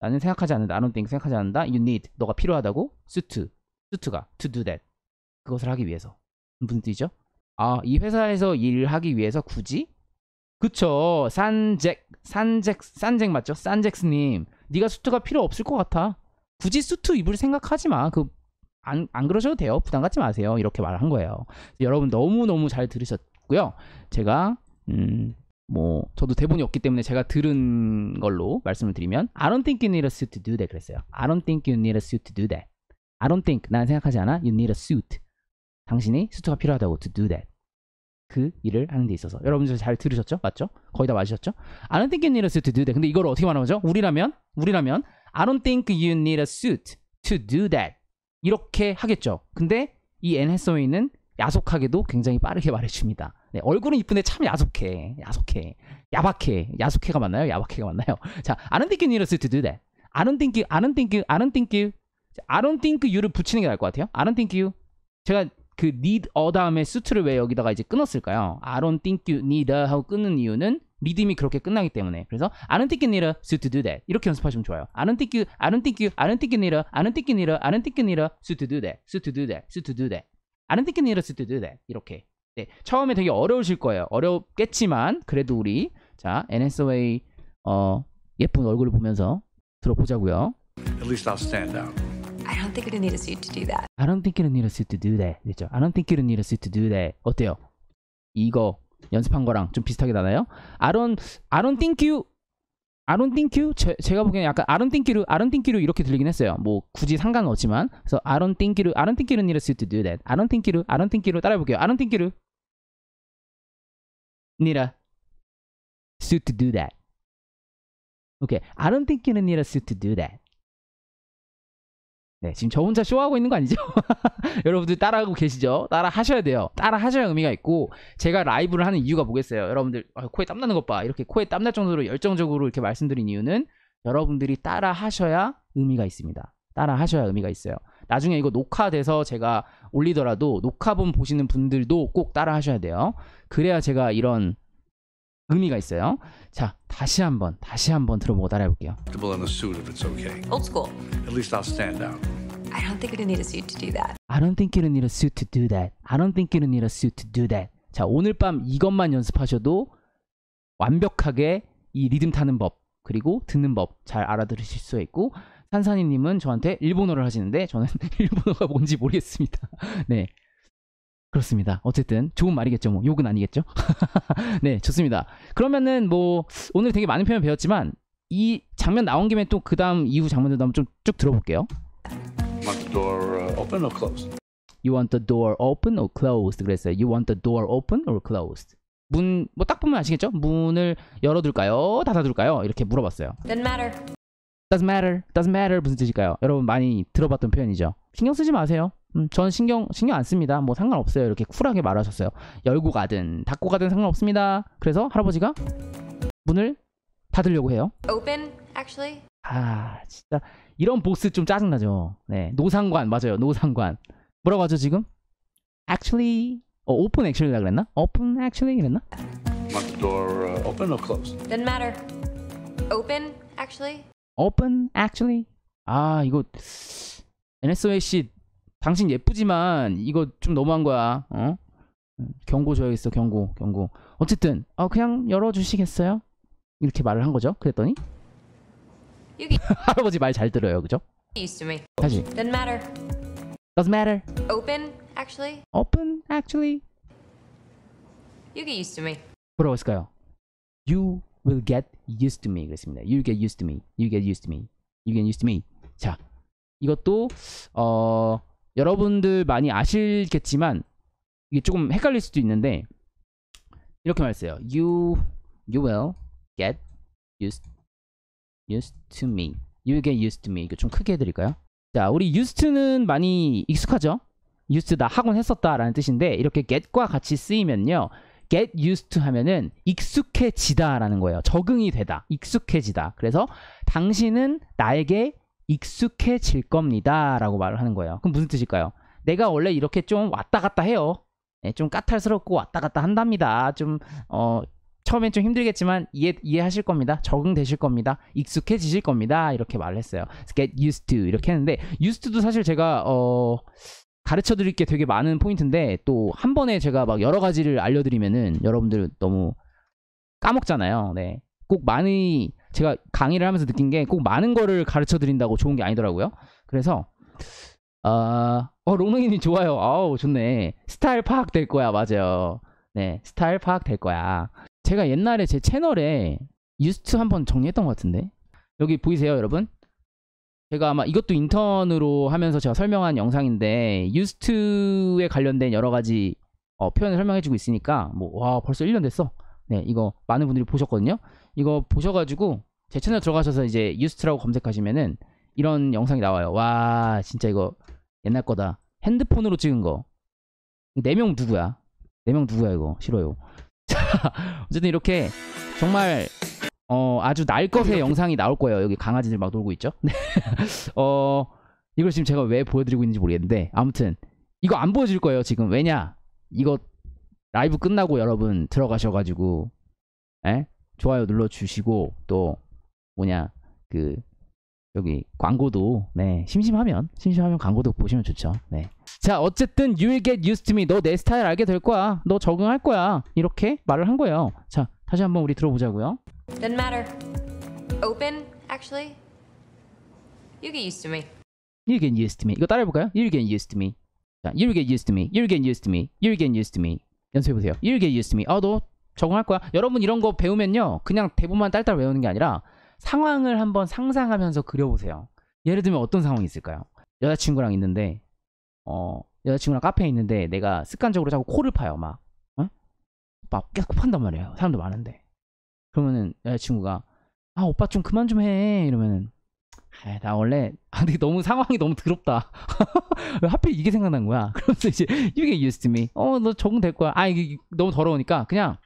나는 생각하지 않는다. I don't think 생각하지 않는다. You need 너가 필요하다고. 수트 수트가 to do that 그것을 하기 위해서 무슨 뜻이죠? 아이 회사에서 일하기 위해서 굳이 그쵸 산잭 산잭 산잭 맞죠? 산잭스님 네가 수트가 필요 없을 것 같아. 굳이 수트 입을 생각하지 마. 그 안, 안 그러셔도 돼요. 부담 갖지 마세요. 이렇게 말한 거예요. 여러분 너무너무 잘 들으셨고요. 제가 음, 뭐 저도 대본이 없기 때문에 제가 들은 걸로 말씀을 드리면 I don't think you need a suit to do that 그랬어요. I don't think you need a suit to do that. I don't think 난 생각하지 않아. You need a suit. 당신이 수트가 필요하다고 to do that. 그 일을 하는 데 있어서 여러분들 잘 들으셨죠? 맞죠? 거의 다 맞으셨죠? I don't think you need a suit to do that. 근데 이걸 어떻게 말하죠? 우리라면 우리라면 I don't think you need a suit to do that. 이렇게 하겠죠. 근데 이앤 해서웨이는 야속하게도 굉장히 빠르게 말해줍니다. 네, 얼굴은 이쁜데 참 야속해. 야속해. 야박해. 야속해가 맞나요? 야박해가 맞나요? 자, I don't think you need us to do that. I don't think you, I don't think you, I don't think you. I don't think you를 붙이는 게 나을 것 같아요. I don't think you. 제가 그 need a 다음에 suit를 왜 여기다가 이제 끊었을까요? I don't think you need a 하고 끊는 이유는 리듬이 그렇게 끝나기 때문에 그래서 I don't think you need a suit to do that 이렇게 연습하시면 좋아요 I don't think you, I don't think you, I don't think you need a I don't think you need a, I don't think you need a suit to do that, suit to do that, suit to do that I don't think you need us to do that. 이렇게. 네, 처음에 되게 어려우실 거예요. 어렵겠지만 그래도 우리 자 NSOA 어, 예쁜 얼굴을 보면서 들어보자고요. At least I'll stand out. I don't think it'll need us to do that. I don't think it'll need us to do that. 그죠? I don't think it'll need us to do that. 어때요? 이거 연습한 거랑 좀 비슷하게 나나요? I don't, I don't think you 아론띵큐 제가 보기에는 약간 아론띵큐르 아론띵큐르 이렇게 들리긴 했어요. 뭐 굳이 상관은 없지만 그래서 아론띵큐르 아론띵큐르는 이랬을 때 do that. 아론띵큐르 아론띵큐르 따라해 볼게요. 아론띵큐르 니라 s u to do that. 오케이. 아론띵큐르 니라 s u to do that. 네, 지금 저 혼자 쇼하고 있는 거 아니죠? 여러분들 따라하고 계시죠? 따라 하셔야 돼요. 따라 하셔야 의미가 있고, 제가 라이브를 하는 이유가 뭐겠어요? 여러분들, 아, 코에 땀나는 것 봐. 이렇게 코에 땀날 정도로 열정적으로 이렇게 말씀드린 이유는 여러분들이 따라 하셔야 의미가 있습니다. 따라 하셔야 의미가 있어요. 나중에 이거 녹화돼서 제가 올리더라도 녹화본 보시는 분들도 꼭 따라 하셔야 돼요. 그래야 제가 이런 의미가 있어요. 자, 다시 한번 다시 한번 들어보고 따라해 볼게요. in a suit if it's okay. Old school. At least I'll stand out. I don't think you need a suit to do that. I don't think you need a suit to do that. I don't think you need a suit to do that. 자, 오늘 밤 이것만 연습하셔도 완벽하게 이 리듬 타는 법 그리고 듣는 법 잘 알아들으실 수 있고 산사님은 저한테 일본어를 하시는데 저는 일본어가 뭔지 모르겠습니다. 네. 그렇습니다. 어쨌든 좋은 말이겠죠. 뭐 욕은 아니겠죠. 네, 좋습니다. 그러면은 뭐 오늘 되게 많은 표현 배웠지만 이 장면 나온 김에 또 그다음 이후 장면들도 한번 좀 쭉 들어볼게요. w a door uh, open or closed? You want the door open or closed? 그랬어요. You want the door open or closed? 문 뭐 딱 보면 아시겠죠? 문을 열어둘까요? 닫아둘까요? 이렇게 물어봤어요. Doesn't matter. Doesn't matter. Doesn't matter 무슨 뜻일까요? 여러분 많이 들어봤던 표현이죠. 신경 쓰지 마세요. 음, 전 신경 신경 안 씁니다. 뭐 상관없어요. 이렇게 쿨하게 말하셨어요. 열고 가든 닫고 가든 상관없습니다. 그래서 할아버지가 문을 닫으려고 해요. Open, actually. 아 진짜 이런 보스 좀 짜증나죠. 네 노상관 맞아요. 노상관 뭐라고 하죠 지금? Actually, 어, open actually라 그랬나? Open actually 이랬나? Want the door uh, open or closed? Doesn't matter. Open actually. Open actually. 아 이거 NSOA 씨 당신 예쁘지만 이거 좀 너무한 거야. 어? 경고 줘야겠어. 경고. 경고. 어쨌든 어 그냥 열어 주시겠어요? 이렇게 말을 한 거죠. 그랬더니 여기 할아버지 말 잘 들어요. 그죠? Used to me. 다시. Doesn't matter. Doesn't matter. Open actually. Open actually. You get used to me. 뭐라고 했을까요? You will get used to me 그랬습니다. You get used to me. You get used to me. You get used to me. 자, 이것도 어 여러분들 많이 아실겠지만 이게 조금 헷갈릴 수도 있는데 이렇게 말했어요. You you will get used used to me. You get used to me. 이거 좀 크게 해드릴까요? 자, 우리 used는 t o 많이 익숙하죠? used 나 학원 했었다라는 뜻인데 이렇게 get과 같이 쓰이면요. get used to 하면은 익숙해지다라는 거예요. 적응이 되다. 익숙해지다. 그래서 당신은 나에게 익숙해질 겁니다. 라고 말을 하는 거예요. 그럼 무슨 뜻일까요? 내가 원래 이렇게 좀 왔다 갔다 해요. 네, 좀 까탈스럽고 왔다 갔다 한답니다. 좀, 어, 처음엔 좀 힘들겠지만 이해, 이해하실 겁니다. 적응되실 겁니다. 익숙해지실 겁니다. 이렇게 말을 했어요. get used to 이렇게 했는데 used to도 사실 제가 어, 가르쳐 드릴 게 되게 많은 포인트인데 또 한 번에 제가 막 여러 가지를 알려드리면은 여러분들 너무 까먹잖아요. 네. 꼭 많이 제가 강의를 하면서 느낀 게 꼭 많은 거를 가르쳐 드린다고 좋은 게 아니더라고요. 그래서 아, 어, 롱롱이님 좋아요. 아우 좋네. 스타일 파악 될 거야 맞아요. 네, 스타일 파악 될 거야. 제가 옛날에 제 채널에 유스트 한번 정리했던 것 같은데 여기 보이세요 여러분? 제가 아마 이것도 인턴으로 하면서 제가 설명한 영상인데 유스트에 관련된 여러 가지 어, 표현을 설명해주고 있으니까 뭐 와 벌써 1년 됐어. 네, 이거 많은 분들이 보셨거든요. 이거 보셔가지고 제 채널 들어가셔서 이제 유스트라고 검색하시면은 이런 영상이 나와요. 와 진짜 이거 옛날 거다. 핸드폰으로 찍은 거. 네 명 누구야? 네 명 누구야 이거? 싫어요. 자 어쨌든 이렇게 정말 어 아주 날 것의 영상이 나올 거예요. 여기 강아지들 막 놀고 있죠. 네. 어 이걸 지금 제가 왜 보여드리고 있는지 모르겠는데 아무튼 이거 안 보여줄 거예요 지금 왜냐 이거 라이브 끝나고 여러분 들어가셔가지고 에? 예? 좋아요 눌러주시고 또 뭐냐 그 여기 광고도 네 심심하면 심심하면 광고도 보시면 좋죠 네자 어쨌든 you'll get used to me 너 내 스타일 알게 될 거야 너 적응할 거야 이렇게 말을 한 거예요 자 다시 한번 우리 들어보자고요 Doesn't matter Open actually You get used to me You'll get used to me 이거 따라해볼까요? You'll get used to me 자 You'll get used to me You'll get used to me You'll get used to me 연습해보세요 You'll get used to me 아 너 적응할 거야 여러분 이런 거 배우면요 그냥 대본만 딸딸 외우는 게 아니라 상황을 한번 상상하면서 그려보세요. 예를 들면 어떤 상황이 있을까요? 여자친구랑 있는데 어 여자친구랑 카페에 있는데 내가 습관적으로 자꾸 코를 파요 막 어? 막 계속 판단 말이에요 사람도 많은데 그러면은 여자친구가 아 오빠 좀 그만 좀 해 이러면은 아, 나 원래 아 근데 너무 상황이 너무 더럽다 왜 하필 이게 생각난 거야 그러면서 이제 이게 u s e d me 어너 적응될 거야 아 이게 너무 더러우니까 그냥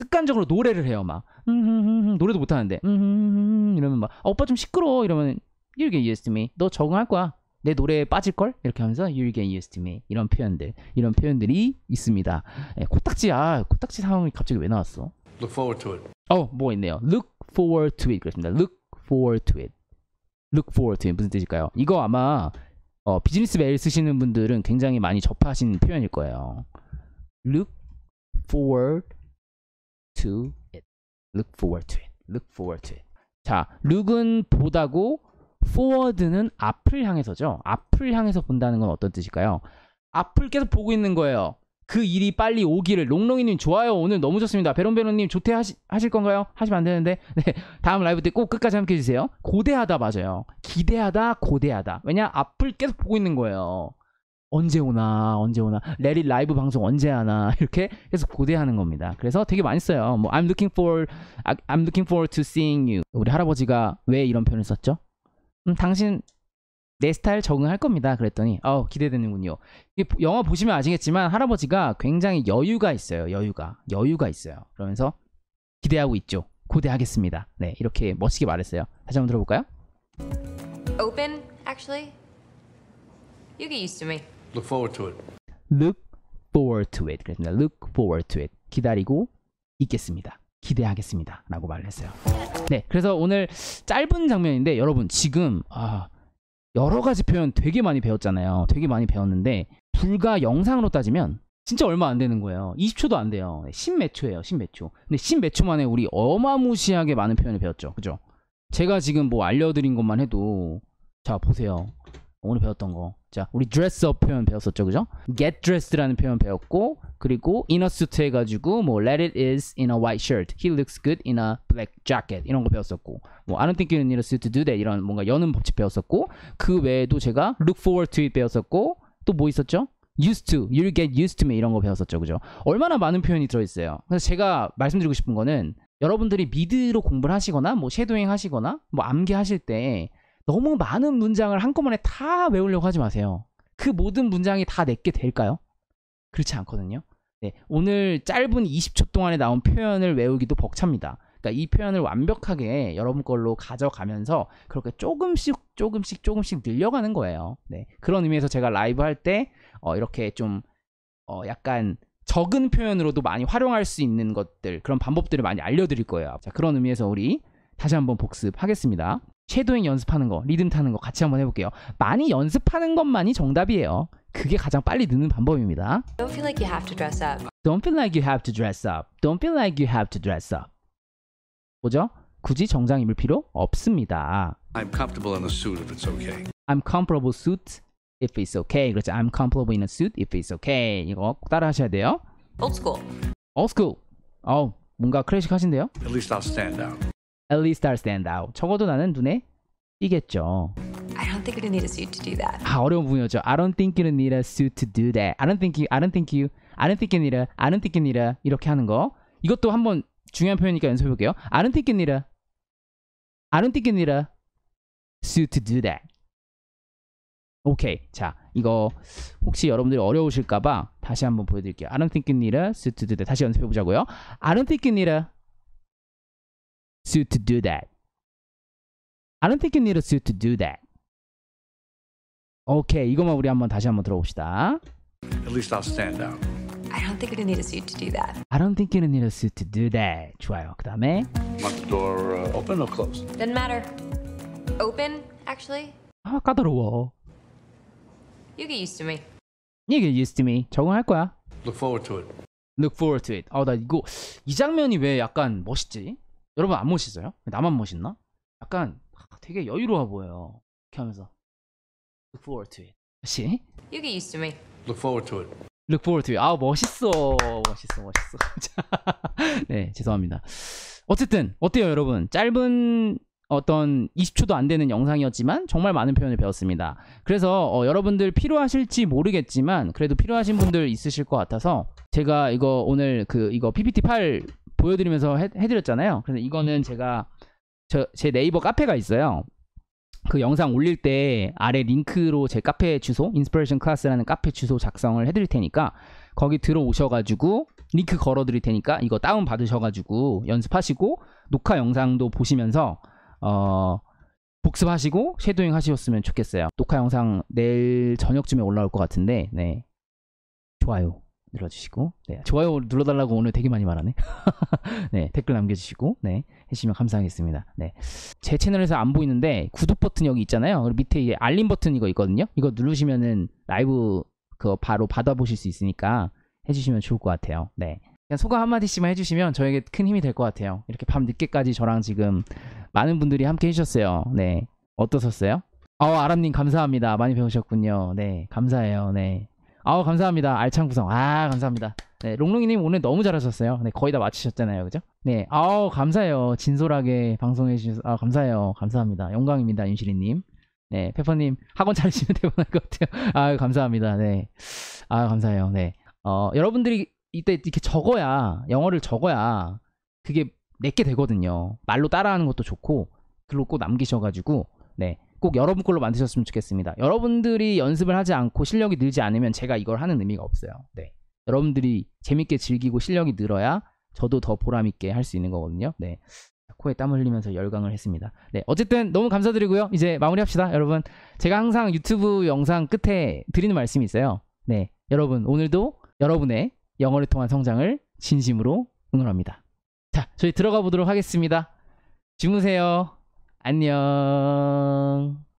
습관적으로 노래를 해요 막 음, 음, 음, 노래도 못하는데 이러면 막 아, 오빠 좀 시끄러워 이러면 You get used to me 너 적응할 거야 내 노래에 빠질걸? 이렇게 하면서 You get used to me 이런 표현들 이런 표현들이 있습니다 예, 코딱지 아 코딱지 상황이 갑자기 왜 나왔어? Look forward to it 어 뭐가 있네요 Look forward to it 그렇습니다 Look forward to it Look forward to it 무슨 뜻일까요? 이거 아마 어, 비즈니스 메일 쓰시는 분들은 굉장히 많이 접하신 표현일 거예요 Look forward to it. look forward to it. look forward to it. 자, look은 보다고 forward는 앞을 향해서죠. 앞을 향해서 본다는 건 어떤 뜻일까요? 앞을 계속 보고 있는 거예요. 그 일이 빨리 오기를 롱롱이님 좋아요 오늘 너무 좋습니다 베론베론님 조퇴하실 하시 건가요? 하시면 안 되는데 네 다음 라이브 때 꼭 끝까지 함께 해주세요 고대하다 맞아요 기대하다 고대하다 왜냐 앞을 계속 보고 있는 거예요 언제 오나 언제 오나 레리 라이브 방송 언제 하나 이렇게 계속 고대하는 겁니다. 그래서 되게 많이 써요. 뭐 I'm looking for 아, I'm looking f o r to seeing you. 우리 할아버지가 왜 이런 표현을 썼죠? 음, 당신 내 스타일 적응할 겁니다. 그랬더니 어 기대되는군요. 영화 보시면 아시겠지만 할아버지가 굉장히 여유가 있어요. 여유가 여유가 있어요. 그러면서 기대하고 있죠. 고대하겠습니다. 네 이렇게 멋지게 말했어요. 다시 한번 들어볼까요? Open actually. You get used to me. Look forward to it. Look forward to it. 그랬습니다. Look forward to it. 기다리고 있겠습니다. 기대하겠습니다. 라고 말을 했어요. 네, 그래서 오늘 짧은 장면인데 여러분 지금 아, 여러 가지 표현 되게 많이 배웠잖아요. 되게 많이 배웠는데 불과 영상으로 따지면 진짜 얼마 안 되는 거예요. 20초도 안 돼요. 10몇 초예요. 10몇 초. 근데 10몇 초 만에 우리 어마무시하게 많은 표현을 배웠죠. 그죠? 제가 지금 뭐 알려드린 것만 해도 자 보세요. 오늘 배웠던 거 자, 우리 dress up 표현 배웠었죠, 그죠? get dressed라는 표현 배웠고, 그리고 inner suit 해가지고 뭐 let it is in a white shirt, he looks good in a black jacket 이런 거 배웠었고, 뭐 I don't think you need a suit to do that 이런 뭔가 여는 법칙 배웠었고, 그 외에도 제가 look forward to it 배웠었고, 또 뭐 있었죠? used to, you'll get used to me 이런 거 배웠었죠, 그죠? 얼마나 많은 표현이 들어있어요. 그래서 제가 말씀드리고 싶은 거는 여러분들이 미드로 공부를 하시거나 뭐 쉐도잉 하시거나 뭐 암기 하실 때 너무 많은 문장을 한꺼번에 다 외우려고 하지 마세요. 그 모든 문장이 다 내게 될까요? 그렇지 않거든요. 네, 오늘 짧은 20초 동안에 나온 표현을 외우기도 벅찹니다. 그러니까 이 표현을 완벽하게 여러분 걸로 가져가면서 그렇게 조금씩 조금씩 조금씩 늘려가는 거예요. 네, 그런 의미에서 제가 라이브 할때 어, 이렇게 좀 어, 약간 적은 표현으로도 많이 활용할 수 있는 것들 그런 방법들을 많이 알려드릴 거예요. 자, 그런 의미에서 우리 다시 한번 복습하겠습니다. 쉐도잉 연습하는 거, 리듬 타는 거 같이 한번 해볼게요. 많이 연습하는 것만이 정답이에요. 그게 가장 빨리 느는 방법입니다. Don't feel like you have to dress up. Don't feel like you have to dress up. Don't feel like you have to dress up. 뭐죠? 굳이 정장 입을 필요 없습니다. I'm comfortable in a suit if it's okay. I'm comfortable suit if it's okay. 그렇죠. I'm comfortable in a suit if it's okay. 이거 꼭 따라 하셔야 돼요. Old school. Old school. 어우, 뭔가 클래식 하신데요? At least I'll stand out. At least I'll stand out. 적어도 나는 눈에 띄겠죠. I don't think it'll need a suit to do that. 아 어려운 부분이었죠. I don't think it'll need a suit to do that. I don't think you, I don't think you, I don't think you need a, I don't think you need a 이렇게 하는 거. 이것도 한번 중요한 표현이니까 연습해 볼게요. I don't think you need a, I don't think you need a suit to do that. 오케이. 자, 이거 혹시 여러분들이 어려우실까봐 다시 한번 보여드릴게요. I don't think you need a suit to do that. 다시 연습해 보자고요. I don't think you need a suit to do that. I don't think you need a suit to do that. 오케이, 이것만 우리 한번 다시 한번 들어봅시다. At least I'll stand out. I don't think you need a suit to do that. I don't think you need a suit to do that. 좋아요. 그다음에 Want the door uh, open or closed? Doesn't matter. Open, actually. 아, 까다로워. You get used to me. You get used to me. 적응할 거야. Look forward to it. Look forward to it. 아, 나 이거 이 장면이 왜 약간 멋있지? 여러분 안 멋있어요? 나만 멋있나? 약간 되게 여유로워 보여요. 이렇게 하면서 Look forward to it. 다시 You get used to me. Look forward to it. Look forward to it. 아 멋있어, 멋있어, 멋있어. 네, 죄송합니다. 어쨌든 어때요, 여러분? 짧은 어떤 20초도 안 되는 영상이었지만 정말 많은 표현을 배웠습니다. 그래서 어, 여러분들 필요하실지 모르겠지만 그래도 필요하신 분들 있으실 것 같아서 제가 이거 오늘 그 이거 PPT 파일 보여드리면서 해, 해드렸잖아요. 그래서 이거는 음. 제가 저, 제 네이버 카페가 있어요. 그 영상 올릴 때 아래 링크로 제 카페 주소 인스퍼레이션 클래스라는 카페 주소 작성을 해드릴 테니까 거기 들어오셔가지고 링크 걸어 드릴 테니까 이거 다운 받으셔가지고 연습하시고 녹화 영상도 보시면서 어 복습하시고 쉐도잉 하셨으면 좋겠어요 녹화 영상 내일 저녁쯤에 올라올 것 같은데 네 좋아요 눌러주시고 네, 좋아요 눌러달라고 오늘 되게 많이 말하네 네 댓글 남겨주시고 네 해주시면 감사하겠습니다 네제 채널에서 안 보이는데 구독 버튼 여기 있잖아요 그리고 밑에 이게 알림 버튼 이거 있거든요 이거 누르시면은 라이브 그거 바로 받아보실 수 있으니까 해주시면 좋을 것 같아요 네 그냥 소감 한마디씩만 해주시면 저에게 큰 힘이 될 것 같아요 이렇게 밤 늦게까지 저랑 지금 많은 분들이 함께 해주셨어요 네 어떠셨어요? 어 아람님 감사합니다 많이 배우셨군요 네 감사해요 네 아우 감사합니다. 알찬 구성. 아 감사합니다. 네, 롱롱이님 오늘 너무 잘하셨어요. 네, 거의 다 마치셨잖아요, 그죠? 네, 아우 감사해요. 진솔하게 방송해 주셔서 아 감사해요. 감사합니다. 영광입니다, 임시리님 네, 페퍼님 학원 잘리시면 대박날것 같아요. 아 감사합니다. 네, 아 감사해요. 네, 어 여러분들이 이때 이렇게 적어야 영어를 적어야 그게 내게 되거든요. 말로 따라하는 것도 좋고 글로 꼭 남기셔가지고 네꼭 여러분 걸로 만드셨으면 좋겠습니다. 여러분들이 연습을 하지 않고 실력이 늘지 않으면 제가 이걸 하는 의미가 없어요. 네. 여러분들이 재밌게 즐기고 실력이 늘어야 저도 더 보람있게 할 수 있는 거거든요. 네. 코에 땀 흘리면서 열광을 했습니다. 네. 어쨌든 너무 감사드리고요. 이제 마무리합시다. 여러분. 제가 항상 유튜브 영상 끝에 드리는 말씀이 있어요. 네. 여러분, 오늘도 여러분의 영어를 통한 성장을 진심으로 응원합니다. 자, 저희 들어가 보도록 하겠습니다. 주무세요. 안녕.